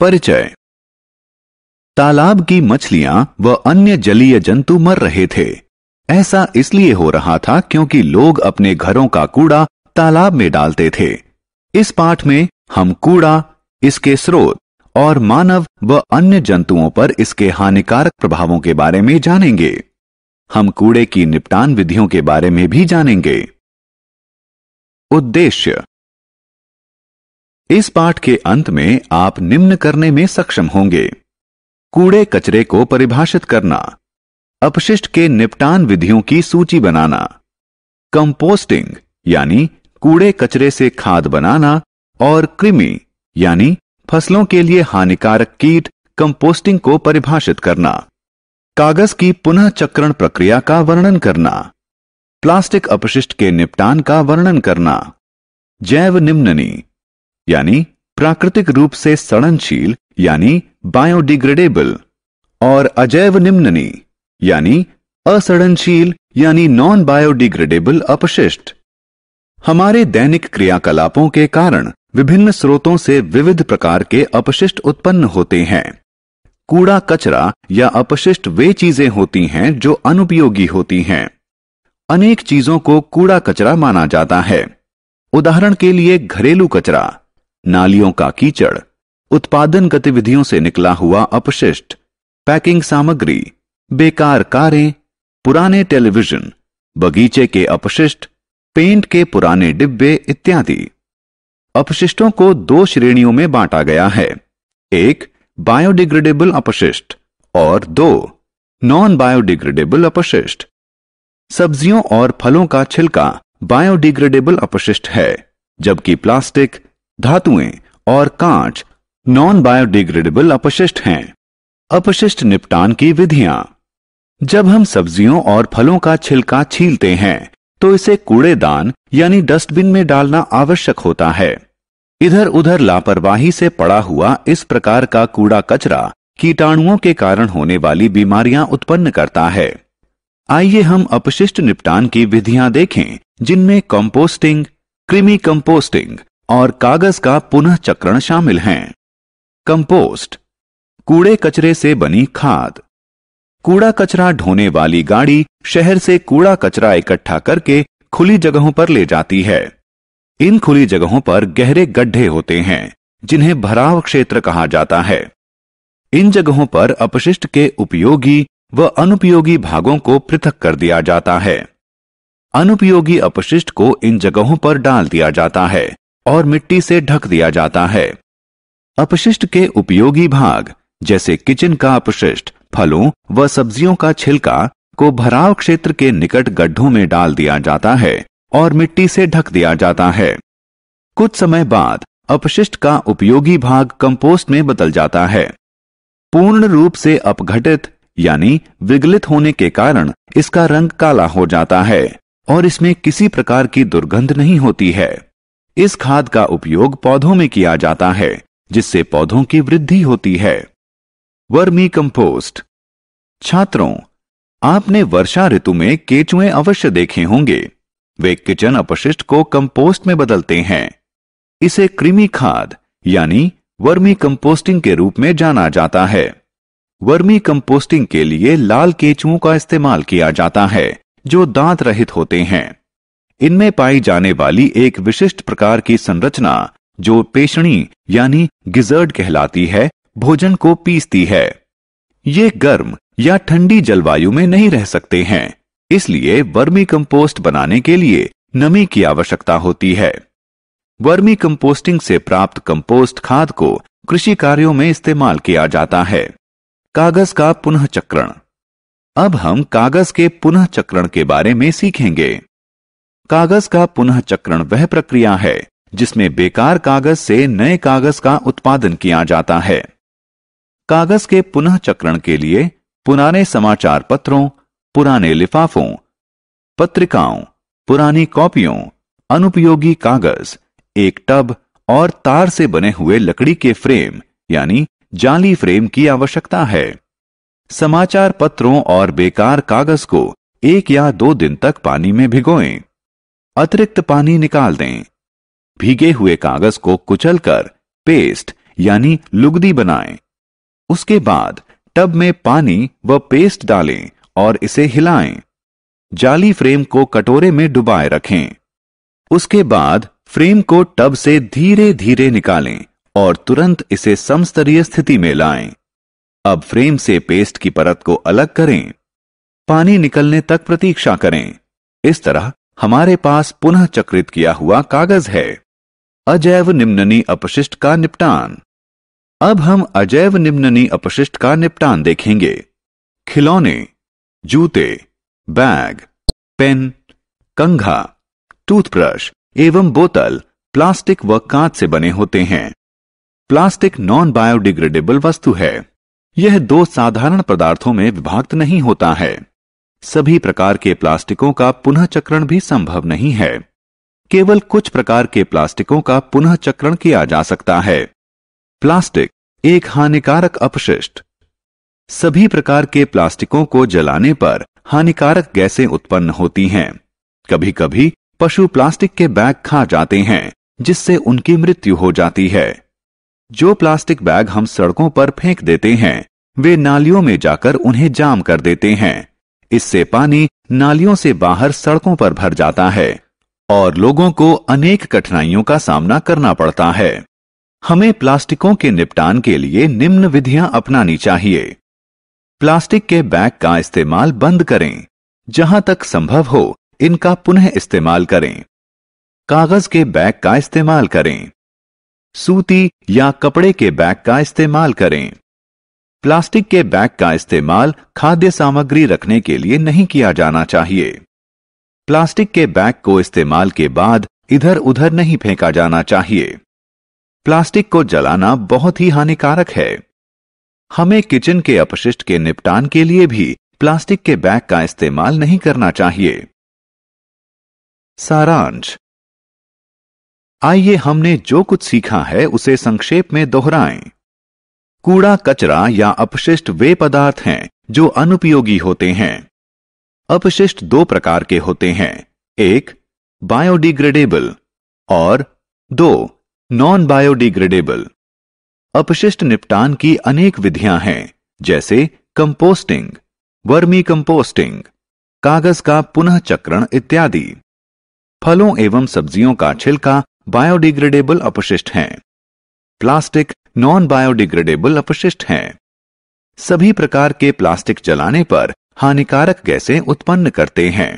परिचय तालाब की मछलियां व अन्य जलीय जंतु मर रहे थे ऐसा इसलिए हो रहा था क्योंकि लोग अपने घरों का कूड़ा तालाब में डालते थे इस पाठ में हम कूड़ा इसके स्रोत और मानव व अन्य जंतुओं पर इसके हानिकारक प्रभावों के बारे में जानेंगे हम कूड़े की निपटान विधियों के बारे में भी जानेंगे उद्देश्य इस पाठ के अंत में आप निम्न करने में सक्षम होंगे कूड़े कचरे को परिभाषित करना अपशिष्ट के निपटान विधियों की सूची बनाना कंपोस्टिंग यानी कूड़े कचरे से खाद बनाना और कृमि यानी फसलों के लिए हानिकारक कीट कंपोस्टिंग को परिभाषित करना कागज की पुनः चक्रण प्रक्रिया का वर्णन करना प्लास्टिक अपशिष्ट के निपटान का वर्णन करना जैव निम्ननी यानी प्राकृतिक रूप से सड़नशील यानी बायोडिग्रेडेबल और अजैव निम्ननी यानी असड़नशील यानी नॉन बायोडिग्रेडेबल अपशिष्ट हमारे दैनिक क्रियाकलापों के कारण विभिन्न स्रोतों से विविध प्रकार के अपशिष्ट उत्पन्न होते हैं कूड़ा कचरा या अपशिष्ट वे चीजें होती हैं जो अनुपयोगी होती हैं अनेक चीजों को कूड़ा कचरा माना जाता है उदाहरण के लिए घरेलू कचरा नालियों का कीचड़ उत्पादन गतिविधियों से निकला हुआ अपशिष्ट पैकिंग सामग्री बेकार कारें पुराने टेलीविजन बगीचे के अपशिष्ट पेंट के पुराने डिब्बे इत्यादि अपशिष्टों को दो श्रेणियों में बांटा गया है एक बायोडिग्रेडेबल अपशिष्ट और दो नॉन बायोडिग्रेडेबल अपशिष्ट सब्जियों और फलों का छिलका बायोडिग्रेडेबल अपशिष्ट है जबकि प्लास्टिक धातुएं और कांच नॉन बायोडिग्रेडेबल अपशिष्ट हैं अपशिष्ट निपटान की विधियां जब हम सब्जियों और फलों का छिलका छीलते हैं तो इसे कूड़ेदान यानी डस्टबिन में डालना आवश्यक होता है इधर उधर लापरवाही से पड़ा हुआ इस प्रकार का कूड़ा कचरा कीटाणुओं के कारण होने वाली बीमारियां उत्पन्न करता है आइए हम अपशिष्ट निपटान की विधियां देखें जिनमें कंपोस्टिंग कृमि कंपोस्टिंग और कागज का पुनः चक्रण शामिल हैं कंपोस्ट कूड़े कचरे से बनी खाद कूड़ा कचरा ढोने वाली गाड़ी शहर से कूड़ा कचरा इकट्ठा करके खुली जगहों पर ले जाती है इन खुली जगहों पर गहरे गड्ढे होते हैं जिन्हें भराव क्षेत्र कहा जाता है इन जगहों पर अपशिष्ट के उपयोगी व अनुपयोगी भागों को पृथक कर दिया जाता है अनुपयोगी अपशिष्ट को इन जगहों पर डाल दिया जाता है और मिट्टी से ढक दिया जाता है अपशिष्ट के उपयोगी भाग जैसे किचन का अपशिष्ट फलों व सब्जियों का छिलका को भराव क्षेत्र के निकट गड्ढों में डाल दिया जाता है और मिट्टी से ढक दिया जाता है कुछ समय बाद अपशिष्ट का उपयोगी भाग कंपोस्ट में बदल जाता है पूर्ण रूप से अपघटित यानी विगलित होने के कारण इसका रंग काला हो जाता है और इसमें किसी प्रकार की दुर्गंध नहीं होती है इस खाद का उपयोग पौधों में किया जाता है जिससे पौधों की वृद्धि होती है वर्मी कंपोस्ट छात्रों आपने वर्षा ऋतु में केचुए अवश्य देखे होंगे वे किचन अपशिष्ट को कंपोस्ट में बदलते हैं इसे कृमि खाद यानी वर्मी कंपोस्टिंग के रूप में जाना जाता है वर्मी कंपोस्टिंग के लिए लाल केचुओं का इस्तेमाल किया जाता है जो दांत रहित होते हैं इनमें पाई जाने वाली एक विशिष्ट प्रकार की संरचना जो पेशणी यानी गिजर्ड कहलाती है भोजन को पीसती है ये गर्म या ठंडी जलवायु में नहीं रह सकते हैं इसलिए वर्मी कंपोस्ट बनाने के लिए नमी की आवश्यकता होती है वर्मी कंपोस्टिंग से प्राप्त कंपोस्ट खाद को कृषि कार्यों में इस्तेमाल किया जाता है कागज का पुनः चक्रण अब हम कागज के पुनः चक्रण के बारे में सीखेंगे कागज का पुनः चक्रण वह प्रक्रिया है जिसमें बेकार कागज से नए कागज का उत्पादन किया जाता है कागज के पुनः चक्रण के लिए पुराने समाचार पत्रों पुराने लिफाफों पत्रिकाओं पुरानी कॉपियों अनुपयोगी कागज एक टब और तार से बने हुए लकड़ी के फ्रेम यानी जाली फ्रेम की आवश्यकता है समाचार पत्रों और बेकार कागज को एक या दो दिन तक पानी में भिगोएं। अतिरिक्त पानी निकाल दें भीगे हुए कागज को कुचलकर पेस्ट यानी लुगदी बनाएं। उसके बाद टब में पानी व पेस्ट डालें और इसे हिलाएं। जाली फ्रेम को कटोरे में डुबाए रखें उसके बाद फ्रेम को टब से धीरे धीरे निकालें और तुरंत इसे समस्तरीय स्थिति में लाएं। अब फ्रेम से पेस्ट की परत को अलग करें पानी निकलने तक प्रतीक्षा करें इस तरह हमारे पास पुनः चक्रित किया हुआ कागज है अजैव निम्ननी अपशिष्ट का निपटान अब हम अजैव निम्ननी अपशिष्ट का निपटान देखेंगे खिलौने जूते बैग पेन कंघा टूथब्रश एवं बोतल प्लास्टिक व कांच से बने होते हैं प्लास्टिक नॉन बायोडिग्रेडेबल वस्तु है यह दो साधारण पदार्थों में विभक्त नहीं होता है सभी प्रकार के प्लास्टिकों का पुनः चक्रण भी संभव नहीं है केवल कुछ प्रकार के प्लास्टिकों का पुनः चक्रण किया जा सकता है प्लास्टिक एक हानिकारक अपशिष्ट सभी प्रकार के प्लास्टिकों को जलाने पर हानिकारक गैसें उत्पन्न होती हैं कभी कभी पशु प्लास्टिक के बैग खा जाते हैं जिससे उनकी मृत्यु हो जाती है जो प्लास्टिक बैग हम सड़कों पर फेंक देते हैं वे नालियों में जाकर उन्हें जाम कर देते हैं इससे पानी नालियों से बाहर सड़कों पर भर जाता है और लोगों को अनेक कठिनाइयों का सामना करना पड़ता है हमें प्लास्टिकों के निपटान के लिए निम्न विधियां अपनानी चाहिए प्लास्टिक के बैग का इस्तेमाल बंद करें जहां तक संभव हो इनका पुनः इस्तेमाल करें कागज के बैग का इस्तेमाल करें सूती या कपड़े के बैग का इस्तेमाल करें प्लास्टिक के बैग का इस्तेमाल खाद्य सामग्री रखने के लिए नहीं किया जाना चाहिए प्लास्टिक के बैग को इस्तेमाल के बाद इधर उधर नहीं फेंका जाना चाहिए प्लास्टिक को जलाना बहुत ही हानिकारक है हमें किचन के अपशिष्ट के निपटान के लिए भी प्लास्टिक के बैग का इस्तेमाल नहीं करना चाहिए सारांश आइए हमने जो कुछ सीखा है उसे संक्षेप में दोहराएं कूड़ा कचरा या अपशिष्ट वे पदार्थ हैं जो अनुपयोगी होते हैं अपशिष्ट दो प्रकार के होते हैं एक बायोडिग्रेडेबल और दो नॉन बायोडिग्रेडेबल अपशिष्ट निपटान की अनेक विधियां हैं जैसे कंपोस्टिंग वर्मी कंपोस्टिंग कागज का पुनः चक्रण इत्यादि फलों एवं सब्जियों का छिलका बायोडिग्रेडेबल अपशिष्ट हैं प्लास्टिक नॉन बायोडिग्रेडेबल अपशिष्ट हैं सभी प्रकार के प्लास्टिक जलाने पर हानिकारक गैसें उत्पन्न करते हैं